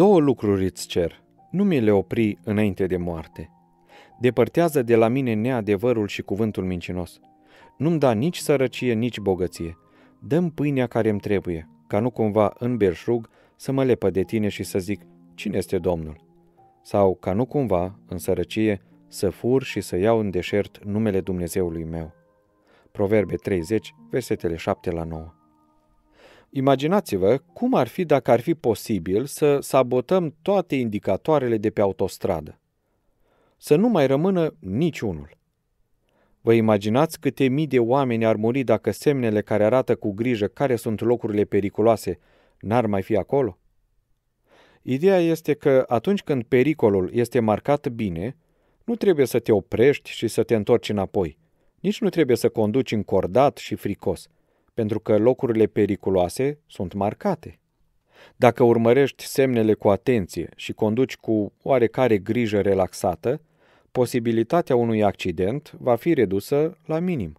Două lucruri îți cer, nu mi le opri înainte de moarte. Depărtează de la mine neadevărul și cuvântul mincinos. Nu-mi da nici sărăcie, nici bogăție. Dăm pâinea care îmi trebuie, ca nu cumva în berșug să mă lepă de tine și să zic, cine este Domnul? Sau ca nu cumva, în sărăcie, să fur și să iau în deșert numele Dumnezeului meu. Proverbe 30, versetele 7 la 9. Imaginați-vă cum ar fi dacă ar fi posibil să sabotăm toate indicatoarele de pe autostradă. Să nu mai rămână niciunul. Vă imaginați câte mii de oameni ar muri dacă semnele care arată cu grijă care sunt locurile periculoase n-ar mai fi acolo? Ideea este că atunci când pericolul este marcat bine, nu trebuie să te oprești și să te întorci înapoi. Nici nu trebuie să conduci încordat și fricos – pentru că locurile periculoase sunt marcate. Dacă urmărești semnele cu atenție și conduci cu oarecare grijă relaxată, posibilitatea unui accident va fi redusă la minim.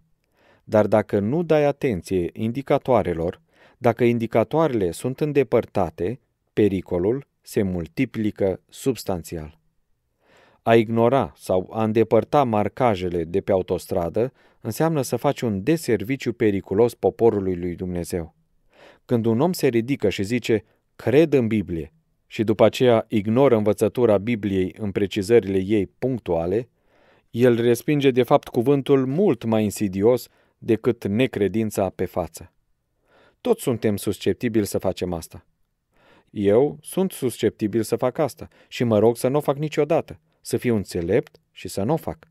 Dar dacă nu dai atenție indicatoarelor, dacă indicatoarele sunt îndepărtate, pericolul se multiplică substanțial. A ignora sau a îndepărta marcajele de pe autostradă înseamnă să faci un deserviciu periculos poporului lui Dumnezeu. Când un om se ridică și zice, cred în Biblie, și după aceea ignoră învățătura Bibliei în precizările ei punctuale, el respinge de fapt cuvântul mult mai insidios decât necredința pe față. Toți suntem susceptibili să facem asta. Eu sunt susceptibil să fac asta și mă rog să nu o fac niciodată, să fiu înțelept și să nu o fac.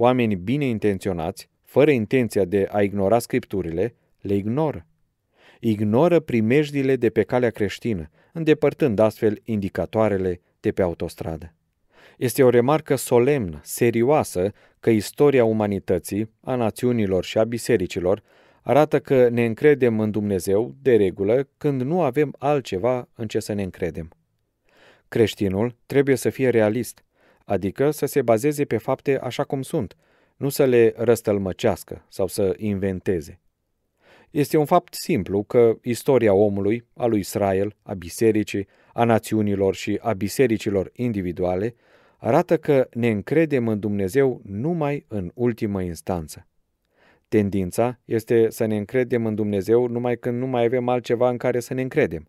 Oameni bine intenționați, fără intenția de a ignora scripturile, le ignoră. Ignoră primejdile de pe calea creștină, îndepărtând astfel indicatoarele de pe autostradă. Este o remarcă solemnă, serioasă, că istoria umanității, a națiunilor și a bisericilor arată că ne încredem în Dumnezeu de regulă când nu avem altceva în ce să ne încredem. Creștinul trebuie să fie realist, adică să se bazeze pe fapte așa cum sunt, nu să le răstălmăcească sau să inventeze. Este un fapt simplu că istoria omului, a lui Israel, a bisericii, a națiunilor și a bisericilor individuale, arată că ne încredem în Dumnezeu numai în ultimă instanță. Tendința este să ne încredem în Dumnezeu numai când nu mai avem altceva în care să ne încredem.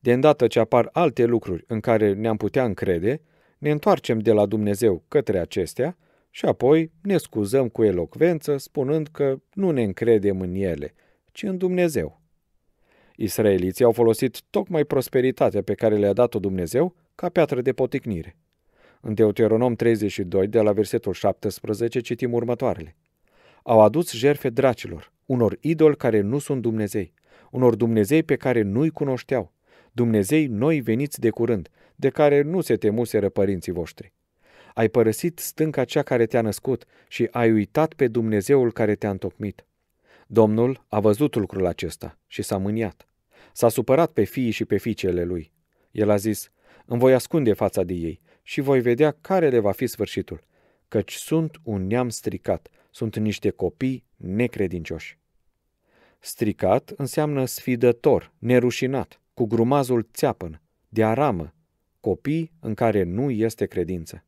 De îndată ce apar alte lucruri în care ne-am putea încrede, ne întoarcem de la Dumnezeu către acestea și apoi ne scuzăm cu elocvență spunând că nu ne încredem în ele, ci în Dumnezeu. Israeliții au folosit tocmai prosperitatea pe care le-a dat-o Dumnezeu ca piatră de poticnire. În Deuteronom 32, de la versetul 17, citim următoarele. Au adus jerfe dracilor, unor idoli care nu sunt Dumnezei, unor Dumnezei pe care nu-i cunoșteau, Dumnezei noi veniți de curând, de care nu se temuseră părinții voștri. Ai părăsit stânca cea care te-a născut și ai uitat pe Dumnezeul care te-a întocmit. Domnul a văzut lucrul acesta și s-a mâniat. S-a supărat pe fiii și pe fiicele lui. El a zis, îmi voi ascunde fața de ei și voi vedea care le va fi sfârșitul, căci sunt un neam stricat, sunt niște copii necredincioși. Stricat înseamnă sfidător, nerușinat, cu grumazul țeapăn, de aramă, copii în care nu este credință.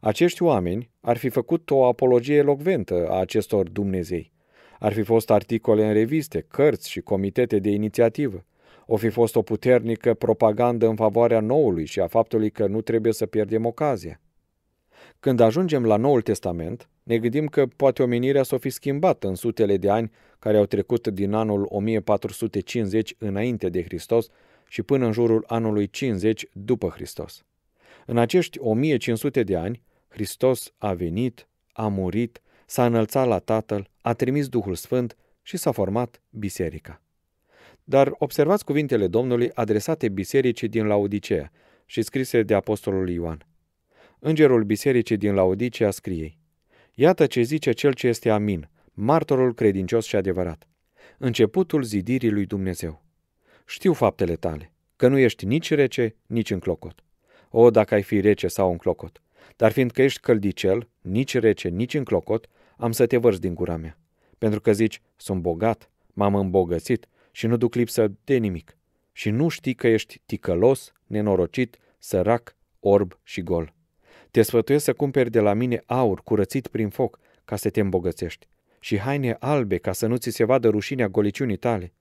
Acești oameni ar fi făcut o apologie elocventă a acestor Dumnezei. Ar fi fost articole în reviste, cărți și comitete de inițiativă. O fi fost o puternică propagandă în favoarea noului și a faptului că nu trebuie să pierdem ocazia. Când ajungem la Noul Testament, ne gândim că poate omenirea s-o fi schimbat în sutele de ani care au trecut din anul 1450 înainte de Hristos și până în jurul anului 50 după Hristos. În acești 1500 de ani, Hristos a venit, a murit, s-a înălțat la Tatăl, a trimis Duhul Sfânt și s-a format biserica. Dar observați cuvintele Domnului adresate bisericii din Laodicea și scrise de apostolul Ioan. Îngerul bisericii din Laodicea scrie Iată ce zice cel ce este Amin, martorul credincios și adevărat, începutul zidirii lui Dumnezeu. Știu faptele tale, că nu ești nici rece, nici înclocot. O, dacă ai fi rece sau înclocot! Dar fiindcă ești căldicel, nici rece, nici înclocot, am să te vărs din gura mea. Pentru că zici, sunt bogat, m-am îmbogățit și nu duc lipsă de nimic. Și nu știi că ești ticălos, nenorocit, sărac, orb și gol. Te sfătuiesc să cumperi de la mine aur curățit prin foc ca să te îmbogățești și haine albe ca să nu ți se vadă rușinea goliciunii tale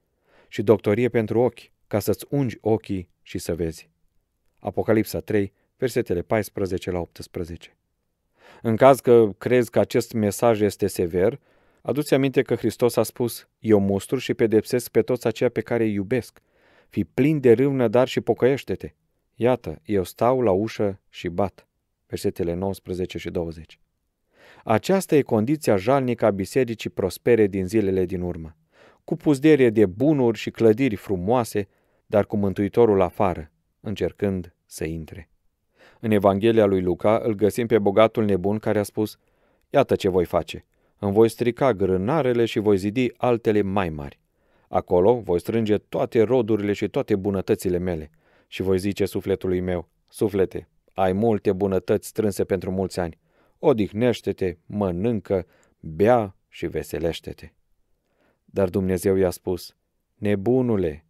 și doctorie pentru ochi, ca să-ți ungi ochii și să vezi. Apocalipsa 3, versetele 14 la 18. În caz că crezi că acest mesaj este sever, aduți aminte că Hristos a spus, eu mustru și pedepsesc pe toți aceia pe care îi iubesc. Fii plin de râvnă, dar și pocăiește-te. Iată, eu stau la ușă și bat. Versetele 19 și 20. Aceasta e condiția jalnică a bisericii prospere din zilele din urmă cu puzderie de bunuri și clădiri frumoase, dar cu Mântuitorul afară, încercând să intre. În Evanghelia lui Luca îl găsim pe bogatul nebun care a spus, Iată ce voi face, îmi voi strica grânarele și voi zidi altele mai mari. Acolo voi strânge toate rodurile și toate bunătățile mele și voi zice sufletului meu, suflete, ai multe bunătăți strânse pentru mulți ani, odihnește-te, mănâncă, bea și veselește-te. Dar Dumnezeu i-a spus, Nebunule,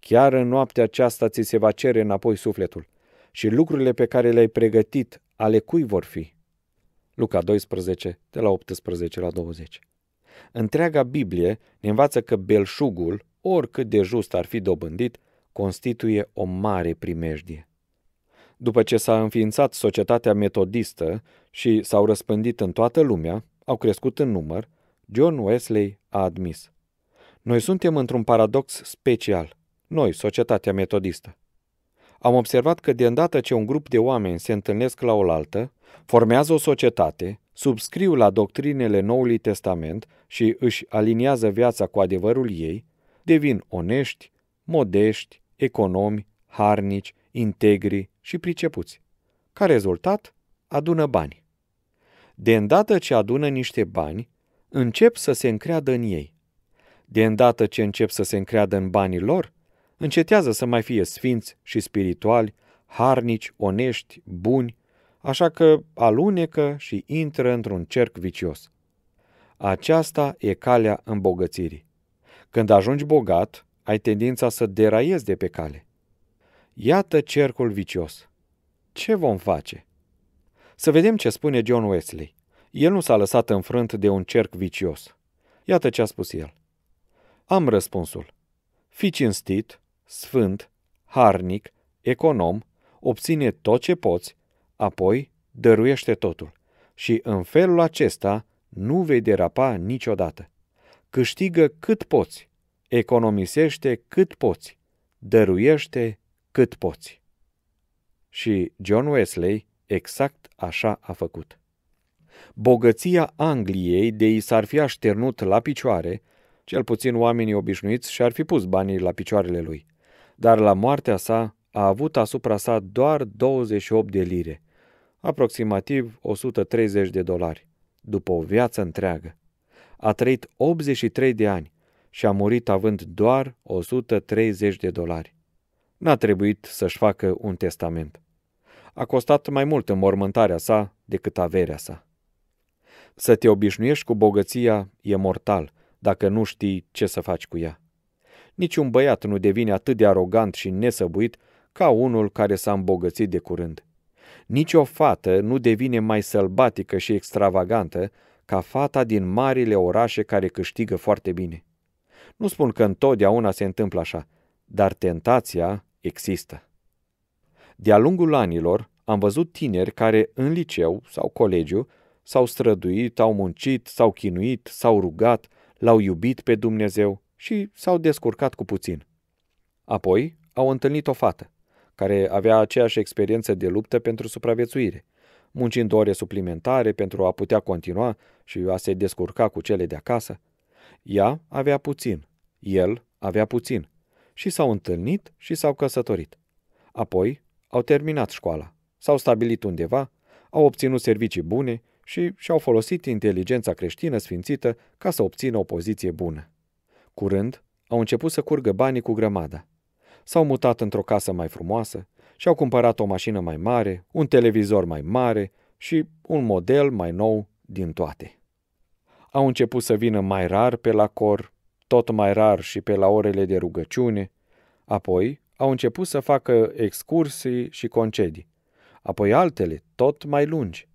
chiar în noaptea aceasta ți se va cere înapoi sufletul și lucrurile pe care le-ai pregătit, ale cui vor fi? Luca 12, de la 18 la 20. Întreaga Biblie ne învață că belșugul, oricât de just ar fi dobândit, constituie o mare primejdie. După ce s-a înființat societatea metodistă și s-au răspândit în toată lumea, au crescut în număr, John Wesley a admis – noi suntem într-un paradox special, noi, societatea metodistă. Am observat că de îndată ce un grup de oameni se întâlnesc la oaltă, formează o societate, subscriu la doctrinele Noului Testament și își aliniază viața cu adevărul ei, devin onești, modești, economi, harnici, integri și pricepuți. Ca rezultat, adună bani. De îndată ce adună niște bani, încep să se încreadă în ei. De îndată ce încep să se încreadă în banii lor, încetează să mai fie sfinți și spirituali, harnici, onești, buni, așa că alunecă și intră într-un cerc vicios. Aceasta e calea îmbogățirii. Când ajungi bogat, ai tendința să deraiezi de pe cale. Iată cercul vicios. Ce vom face? Să vedem ce spune John Wesley. El nu s-a lăsat înfrânt de un cerc vicios. Iată ce a spus el. Am răspunsul. Fii cinstit, sfânt, harnic, econom, obține tot ce poți, apoi dăruiește totul. Și în felul acesta nu vei derapa niciodată. Câștigă cât poți, economisește cât poți, dăruiește cât poți. Și John Wesley exact așa a făcut. Bogăția Angliei de i s-ar fi așternut la picioare cel puțin oamenii obișnuiți și-ar fi pus banii la picioarele lui. Dar la moartea sa a avut asupra sa doar 28 de lire, aproximativ 130 de dolari, după o viață întreagă. A trăit 83 de ani și a murit având doar 130 de dolari. N-a trebuit să-și facă un testament. A costat mai mult mormântarea sa decât averea sa. Să te obișnuiești cu bogăția e mortal dacă nu știi ce să faci cu ea. Niciun băiat nu devine atât de arogant și nesăbuit ca unul care s-a îmbogățit de curând. Nici o fată nu devine mai sălbatică și extravagantă ca fata din marile orașe care câștigă foarte bine. Nu spun că întotdeauna se întâmplă așa, dar tentația există. De-a lungul anilor, am văzut tineri care în liceu sau colegiu s-au străduit, au muncit, s-au chinuit, s-au rugat, l-au iubit pe Dumnezeu și s-au descurcat cu puțin. Apoi au întâlnit o fată, care avea aceeași experiență de luptă pentru supraviețuire, muncind ore suplimentare pentru a putea continua și a se descurca cu cele de acasă. Ea avea puțin, el avea puțin și s-au întâlnit și s-au căsătorit. Apoi au terminat școala, s-au stabilit undeva, au obținut servicii bune și și-au folosit inteligența creștină sfințită ca să obțină o poziție bună. Curând, au început să curgă banii cu grămada. S-au mutat într-o casă mai frumoasă și-au cumpărat o mașină mai mare, un televizor mai mare și un model mai nou din toate. Au început să vină mai rar pe la cor, tot mai rar și pe la orele de rugăciune, apoi au început să facă excursii și concedii, apoi altele tot mai lungi.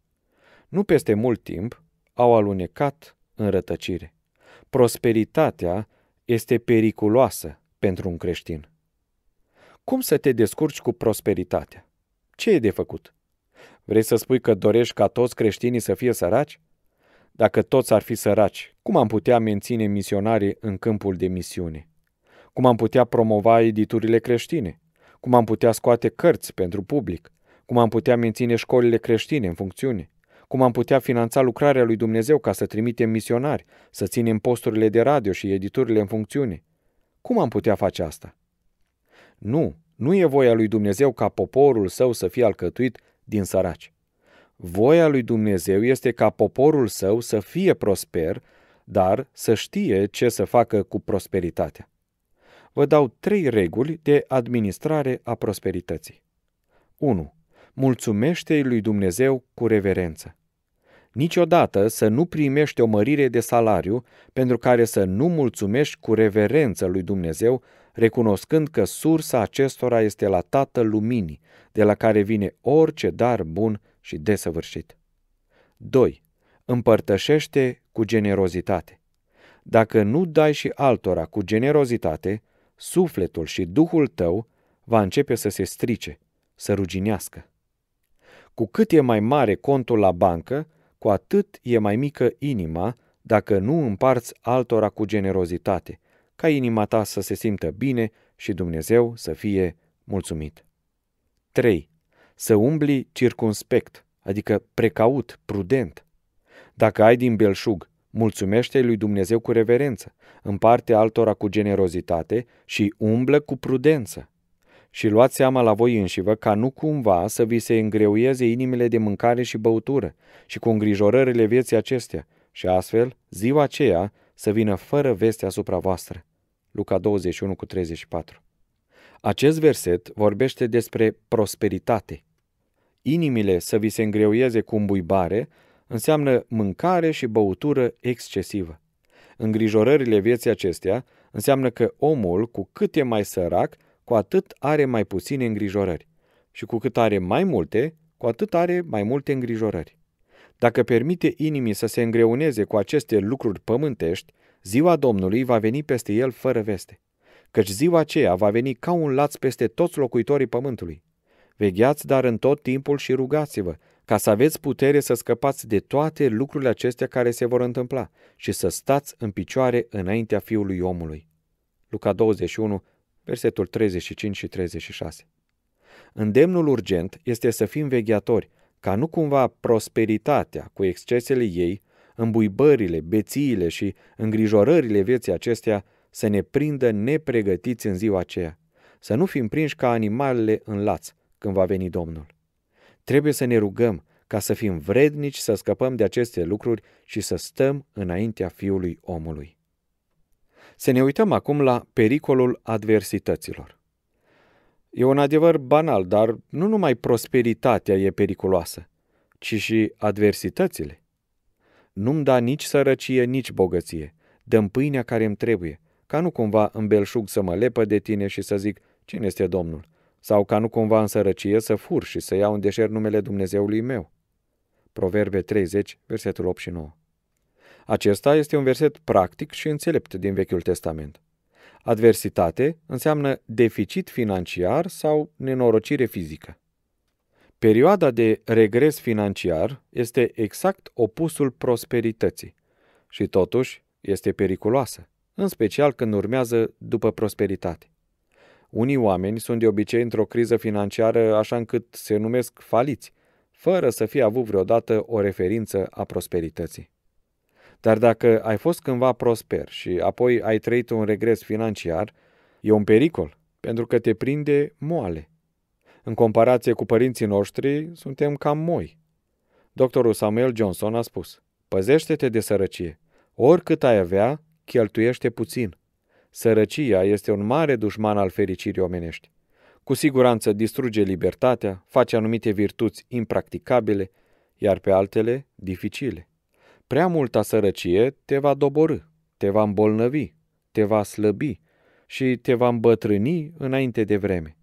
Nu peste mult timp au alunecat în rătăcire. Prosperitatea este periculoasă pentru un creștin. Cum să te descurci cu prosperitatea? Ce e de făcut? Vrei să spui că dorești ca toți creștinii să fie săraci? Dacă toți ar fi săraci, cum am putea menține misionarii în câmpul de misiune? Cum am putea promova editurile creștine? Cum am putea scoate cărți pentru public? Cum am putea menține școlile creștine în funcțiune? cum am putea finanța lucrarea lui Dumnezeu ca să trimitem misionari, să ținem posturile de radio și editurile în funcțiune. Cum am putea face asta? Nu, nu e voia lui Dumnezeu ca poporul său să fie alcătuit din săraci. Voia lui Dumnezeu este ca poporul său să fie prosper, dar să știe ce să facă cu prosperitatea. Vă dau trei reguli de administrare a prosperității. 1. Mulțumește-i lui Dumnezeu cu reverență. Niciodată să nu primești o mărire de salariu pentru care să nu mulțumești cu reverență lui Dumnezeu, recunoscând că sursa acestora este la Tatăl Luminii, de la care vine orice dar bun și desăvârșit. 2. Împărtășește cu generozitate. Dacă nu dai și altora cu generozitate, sufletul și duhul tău va începe să se strice, să ruginească. Cu cât e mai mare contul la bancă, cu atât e mai mică inima dacă nu împarți altora cu generozitate, ca inima ta să se simtă bine și Dumnezeu să fie mulțumit. 3. Să umbli circunspect, adică precaut, prudent. Dacă ai din belșug, mulțumește lui Dumnezeu cu reverență, împarte altora cu generozitate și umblă cu prudență și luați seama la voi înșivă ca nu cumva să vi se îngreuieze inimile de mâncare și băutură și cu îngrijorările vieții acestea și astfel ziua aceea să vină fără veste asupra voastră. Luca 21 cu 34 Acest verset vorbește despre prosperitate. Inimile să vi se îngreuieze cu îmbuibare înseamnă mâncare și băutură excesivă. Îngrijorările vieții acestea înseamnă că omul, cu cât e mai sărac, cu atât are mai puține îngrijorări. Și cu cât are mai multe, cu atât are mai multe îngrijorări. Dacă permite inimii să se îngreuneze cu aceste lucruri pământești, ziua Domnului va veni peste el fără veste. Căci ziua aceea va veni ca un laț peste toți locuitorii pământului. Vegheați dar în tot timpul și rugați-vă, ca să aveți putere să scăpați de toate lucrurile acestea care se vor întâmpla și să stați în picioare înaintea Fiului omului. Luca 21, Versetul 35 și 36. Îndemnul urgent este să fim vegheatori, ca nu cumva prosperitatea cu excesele ei, îmbuibările, bețiile și îngrijorările vieții acestea să ne prindă nepregătiți în ziua aceea, să nu fim prinși ca animalele în laț când va veni Domnul. Trebuie să ne rugăm ca să fim vrednici să scăpăm de aceste lucruri și să stăm înaintea Fiului Omului. Să ne uităm acum la pericolul adversităților. E un adevăr banal, dar nu numai prosperitatea e periculoasă, ci și adversitățile. Nu-mi da nici sărăcie, nici bogăție. Dăm pâinea care îmi trebuie, ca nu cumva în belșug să mă lepă de tine și să zic, cine este Domnul? Sau ca nu cumva în sărăcie să fur și să iau în deșert numele Dumnezeului meu. Proverbe 30, versetul 8 și 9. Acesta este un verset practic și înțelept din Vechiul Testament. Adversitate înseamnă deficit financiar sau nenorocire fizică. Perioada de regres financiar este exact opusul prosperității și totuși este periculoasă, în special când urmează după prosperitate. Unii oameni sunt de obicei într-o criză financiară așa încât se numesc faliți, fără să fie avut vreodată o referință a prosperității. Dar dacă ai fost cândva prosper și apoi ai trăit un regres financiar, e un pericol, pentru că te prinde moale. În comparație cu părinții noștri, suntem cam moi. Doctorul Samuel Johnson a spus, păzește-te de sărăcie. Oricât ai avea, cheltuiește puțin. Sărăcia este un mare dușman al fericirii omenești. Cu siguranță distruge libertatea, face anumite virtuți impracticabile, iar pe altele dificile. Prea multa sărăcie te va doborâ, te va îmbolnăvi, te va slăbi și te va îmbătrâni înainte de vreme.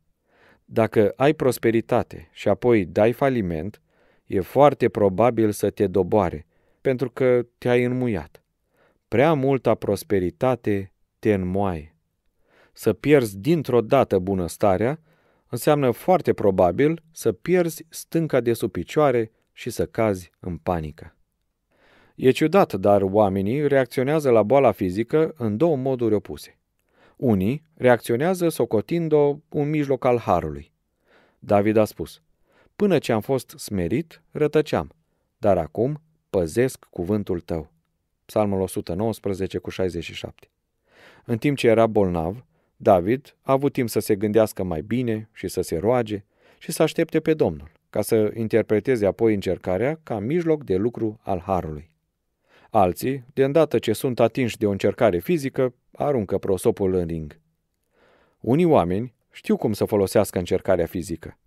Dacă ai prosperitate și apoi dai faliment, e foarte probabil să te doboare, pentru că te-ai înmuiat. Prea multa prosperitate te înmoaie. Să pierzi dintr-o dată bunăstarea înseamnă foarte probabil să pierzi stânca de sub picioare și să cazi în panică. E ciudat, dar oamenii reacționează la boala fizică în două moduri opuse. Unii reacționează socotind-o un mijloc al harului. David a spus, Până ce am fost smerit, rătăceam, dar acum păzesc cuvântul tău. Psalmul 119 cu 67. În timp ce era bolnav, David a avut timp să se gândească mai bine și să se roage și să aștepte pe Domnul, ca să interpreteze apoi încercarea ca mijloc de lucru al harului. Alții, de îndată ce sunt atinși de o încercare fizică, aruncă prosopul în ring. Unii oameni știu cum să folosească încercarea fizică.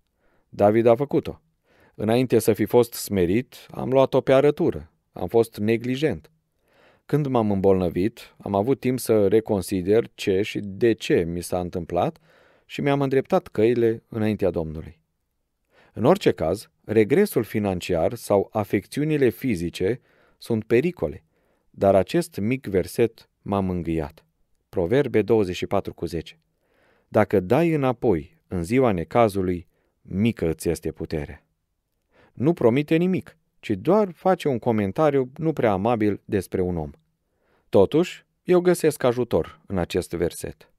David a făcut-o. Înainte să fi fost smerit, am luat-o pe arătură. Am fost neglijent. Când m-am îmbolnăvit, am avut timp să reconsider ce și de ce mi s-a întâmplat și mi-am îndreptat căile înaintea Domnului. În orice caz, regresul financiar sau afecțiunile fizice sunt pericole, dar acest mic verset m-a mângâiat. Proverbe 24 cu 10 Dacă dai înapoi în ziua necazului, mică îți este puterea. Nu promite nimic, ci doar face un comentariu nu prea amabil despre un om. Totuși, eu găsesc ajutor în acest verset.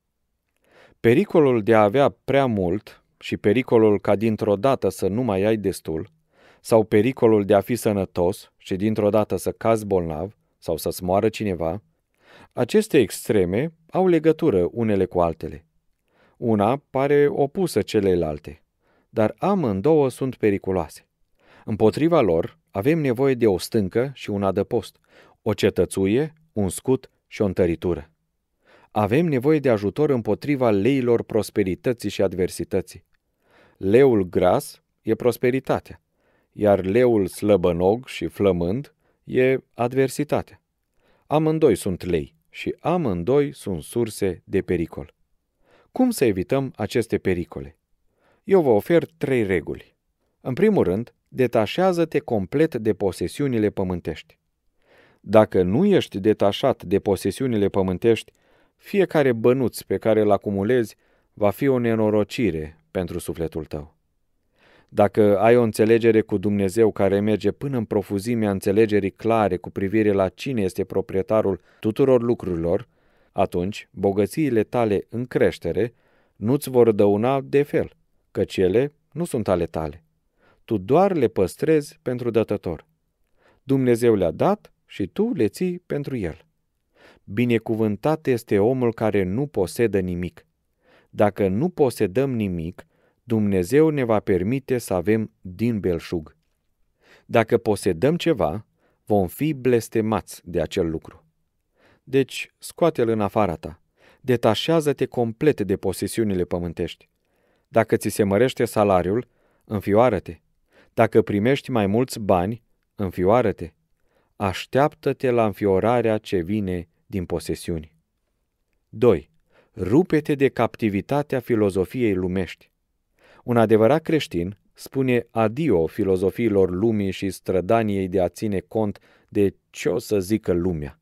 Pericolul de a avea prea mult și pericolul ca dintr-o dată să nu mai ai destul sau pericolul de a fi sănătos și dintr-o dată să cazi bolnav sau să smoară cineva, aceste extreme au legătură unele cu altele. Una pare opusă celelalte, dar amândouă sunt periculoase. Împotriva lor avem nevoie de o stâncă și un adăpost, o cetățuie, un scut și o întăritură. Avem nevoie de ajutor împotriva leilor prosperității și adversității. Leul gras e prosperitatea, iar leul slăbănog și flămând e adversitatea. Amândoi sunt lei și amândoi sunt surse de pericol. Cum să evităm aceste pericole? Eu vă ofer trei reguli. În primul rând, detașează-te complet de posesiunile pământești. Dacă nu ești detașat de posesiunile pământești, fiecare bănuț pe care îl acumulezi va fi o nenorocire pentru sufletul tău. Dacă ai o înțelegere cu Dumnezeu care merge până în profuzimea înțelegerii clare cu privire la cine este proprietarul tuturor lucrurilor, atunci bogățiile tale în creștere nu-ți vor dăuna de fel, căci ele nu sunt ale tale. Tu doar le păstrezi pentru dătător. Dumnezeu le-a dat și tu le ții pentru el. Binecuvântat este omul care nu posedă nimic. Dacă nu posedăm nimic, Dumnezeu ne va permite să avem din belșug. Dacă posedăm ceva, vom fi blestemați de acel lucru. Deci, scoate-l în afara ta. Detașează-te complet de posesiunile pământești. Dacă ți se mărește salariul, înfioară-te. Dacă primești mai mulți bani, înfioară-te. Așteaptă-te la înfiorarea ce vine din posesiuni. 2. Rupete de captivitatea filozofiei lumești. Un adevărat creștin spune adio filozofiilor lumii și strădaniei de a ține cont de ce o să zică lumea.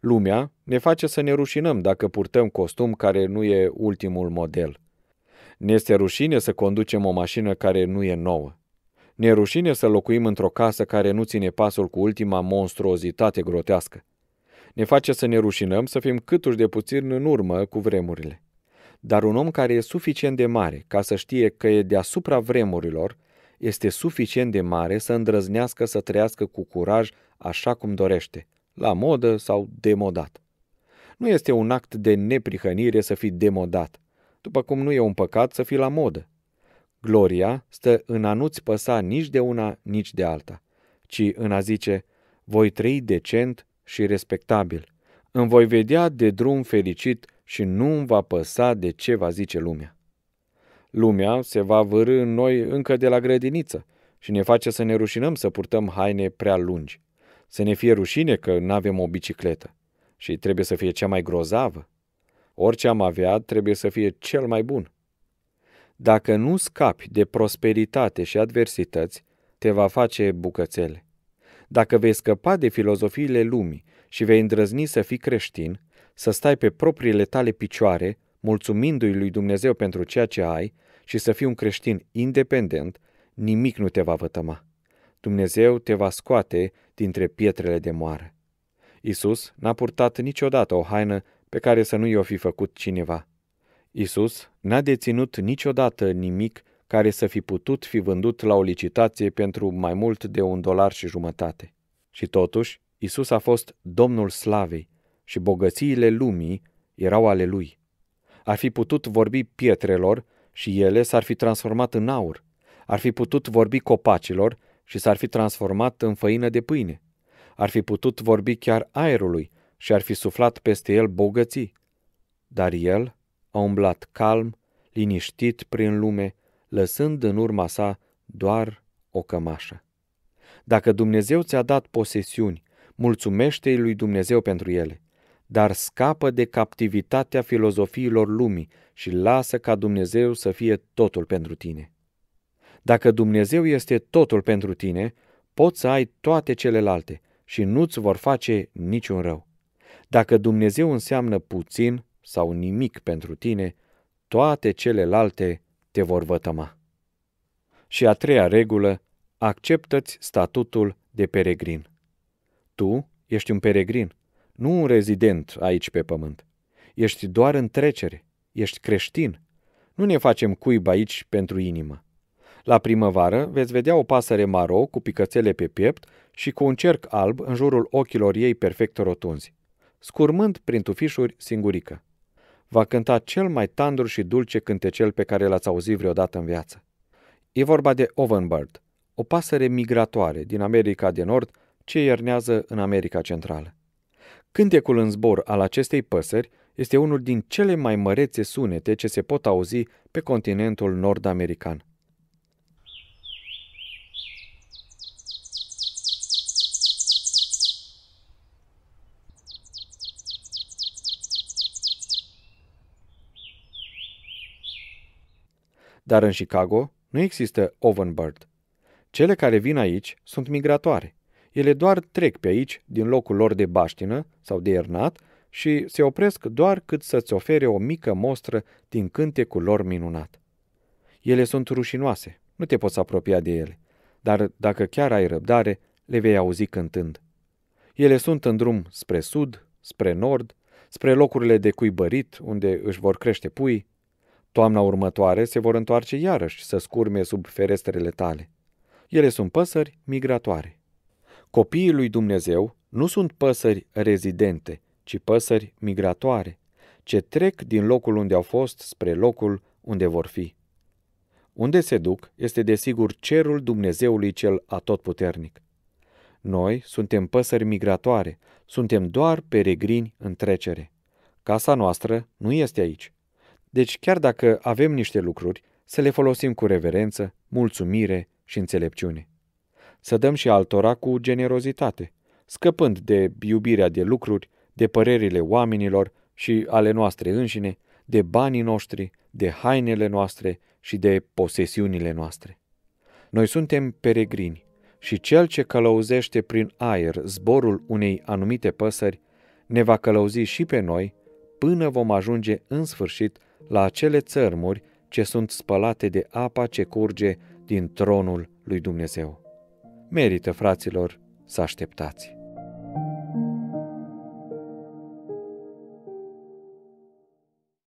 Lumea ne face să ne rușinăm dacă purtăm costum care nu e ultimul model. Ne este rușine să conducem o mașină care nu e nouă. Ne e rușine să locuim într-o casă care nu ține pasul cu ultima monstruozitate grotească. Ne face să ne rușinăm să fim câtuși de puțin în urmă cu vremurile. Dar un om care e suficient de mare ca să știe că e deasupra vremurilor, este suficient de mare să îndrăznească să trăiască cu curaj așa cum dorește, la modă sau demodat. Nu este un act de neprihănire să fii demodat, după cum nu e un păcat să fii la modă. Gloria stă în a nu-ți păsa nici de una, nici de alta, ci în a zice, voi trăi decent și respectabil, îmi voi vedea de drum fericit și nu îmi va păsa de ce va zice lumea. Lumea se va vârâ în noi încă de la grădiniță și ne face să ne rușinăm să purtăm haine prea lungi, să ne fie rușine că nu avem o bicicletă și trebuie să fie cea mai grozavă. Orice am avea trebuie să fie cel mai bun. Dacă nu scapi de prosperitate și adversități, te va face bucățele. Dacă vei scăpa de filozofiile lumii și vei îndrăzni să fii creștin, să stai pe propriile tale picioare, mulțumindu-i lui Dumnezeu pentru ceea ce ai și să fii un creștin independent, nimic nu te va vătăma. Dumnezeu te va scoate dintre pietrele de moară. Isus n-a purtat niciodată o haină pe care să nu i-o fi făcut cineva. Isus n-a deținut niciodată nimic care să fi putut fi vândut la o licitație pentru mai mult de un dolar și jumătate. Și totuși, Isus a fost Domnul Slavei, și bogățiile lumii erau ale lui. Ar fi putut vorbi pietrelor și ele s-ar fi transformat în aur. Ar fi putut vorbi copacilor și s-ar fi transformat în făină de pâine. Ar fi putut vorbi chiar aerului și ar fi suflat peste el bogății. Dar el a umblat calm, liniștit prin lume, lăsând în urma sa doar o cămașă. Dacă Dumnezeu ți-a dat posesiuni, mulțumește-i lui Dumnezeu pentru ele dar scapă de captivitatea filozofiilor lumii și lasă ca Dumnezeu să fie totul pentru tine. Dacă Dumnezeu este totul pentru tine, poți să ai toate celelalte și nu-ți vor face niciun rău. Dacă Dumnezeu înseamnă puțin sau nimic pentru tine, toate celelalte te vor vătăma. Și a treia regulă, acceptă-ți statutul de peregrin. Tu ești un peregrin – nu un rezident aici pe pământ. Ești doar în trecere, ești creștin. Nu ne facem cuib aici pentru inimă. La primăvară veți vedea o pasăre maro cu picățele pe piept și cu un cerc alb în jurul ochilor ei perfect rotunzi, scurmând prin tufișuri singurică. Va cânta cel mai tandru și dulce cântecel pe care l-ați auzit vreodată în viață. E vorba de ovenbird, o pasăre migratoare din America de Nord ce iernează în America Centrală. Cântecul în zbor al acestei păsări este unul din cele mai mărețe sunete ce se pot auzi pe continentul nord-american. Dar în Chicago nu există ovenbird. Cele care vin aici sunt migratoare – ele doar trec pe aici, din locul lor de baștină sau de iernat și se opresc doar cât să-ți ofere o mică mostră din cântecul lor minunat. Ele sunt rușinoase, nu te poți apropia de ele, dar dacă chiar ai răbdare, le vei auzi cântând. Ele sunt în drum spre sud, spre nord, spre locurile de cuibărit, unde își vor crește pui. Toamna următoare se vor întoarce iarăși să scurme sub ferestrele tale. Ele sunt păsări migratoare. Copiii lui Dumnezeu nu sunt păsări rezidente, ci păsări migratoare, ce trec din locul unde au fost spre locul unde vor fi. Unde se duc este desigur cerul Dumnezeului cel atotputernic. Noi suntem păsări migratoare, suntem doar peregrini în trecere. Casa noastră nu este aici. Deci chiar dacă avem niște lucruri, să le folosim cu reverență, mulțumire și înțelepciune să dăm și altora cu generozitate, scăpând de iubirea de lucruri, de părerile oamenilor și ale noastre înșine, de banii noștri, de hainele noastre și de posesiunile noastre. Noi suntem peregrini și cel ce călăuzește prin aer zborul unei anumite păsări ne va călăuzi și pe noi până vom ajunge în sfârșit la acele țărmuri ce sunt spălate de apa ce curge din tronul lui Dumnezeu merită, fraților, să așteptați.